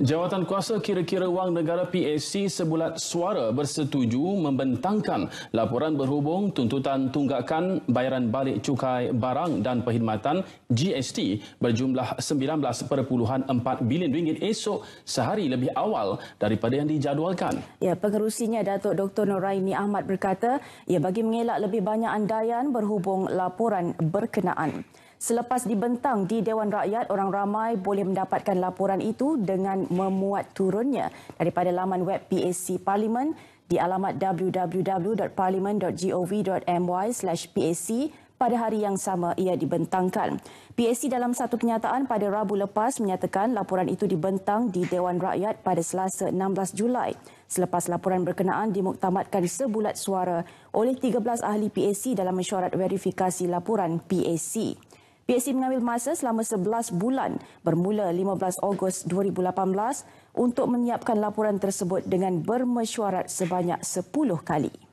Jawatan kuasa kira-kira wang negara PAC sebulat suara bersetuju membentangkan laporan berhubung tuntutan tunggakan bayaran balik cukai barang dan perkhidmatan GST berjumlah 19.4 bilion ringgit esok sehari lebih awal daripada yang dijadualkan. Ya, pengerusinya Datuk Dr. Noraini Ahmad berkata ia bagi mengelak lebih banyak andaian berhubung laporan berkenaan. Selepas dibentang di Dewan Rakyat, orang ramai boleh mendapatkan laporan itu dengan memuat turunnya daripada laman web PAC Parlimen di alamat www.parlimen.gov.my/pac pada hari yang sama ia dibentangkan. PAC dalam satu kenyataan pada Rabu lepas menyatakan laporan itu dibentang di Dewan Rakyat pada Selasa 16 Julai selepas laporan berkenaan dimuktamadkan sebulat suara oleh 13 ahli PAC dalam mesyuarat verifikasi laporan PAC. PSC mengambil masa selama 11 bulan bermula 15 Ogos 2018 untuk menyiapkan laporan tersebut dengan bermesyuarat sebanyak 10 kali.